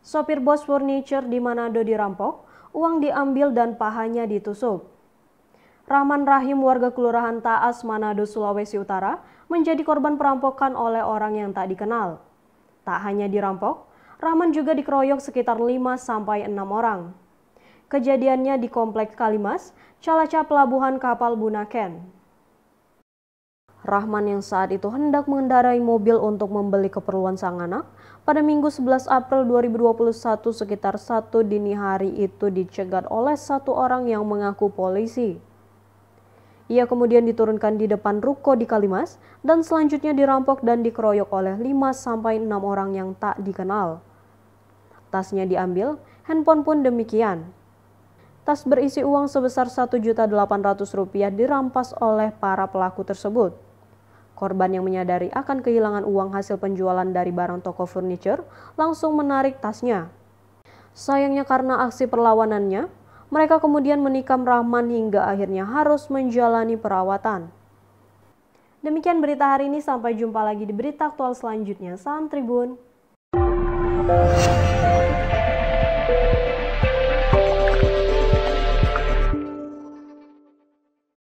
Sopir bos furniture di Manado dirampok, uang diambil dan pahanya ditusuk. Rahman Rahim warga Kelurahan Taas, Manado, Sulawesi Utara menjadi korban perampokan oleh orang yang tak dikenal. Tak hanya dirampok, Rahman juga dikeroyok sekitar 5-6 orang. Kejadiannya di Kompleks Kalimas, Calaca Pelabuhan Kapal Bunaken. Rahman yang saat itu hendak mengendarai mobil untuk membeli keperluan sang anak, pada Minggu 11 April 2021 sekitar satu dini hari itu dicegat oleh satu orang yang mengaku polisi. Ia kemudian diturunkan di depan ruko di Kalimas dan selanjutnya dirampok dan dikeroyok oleh 5 sampai 6 orang yang tak dikenal. Tasnya diambil, handphone pun demikian. Tas berisi uang sebesar rp rupiah dirampas oleh para pelaku tersebut. Korban yang menyadari akan kehilangan uang hasil penjualan dari barang toko furniture langsung menarik tasnya. Sayangnya karena aksi perlawanannya, mereka kemudian menikam Rahman hingga akhirnya harus menjalani perawatan. Demikian berita hari ini, sampai jumpa lagi di berita aktual selanjutnya. Salam Tribun.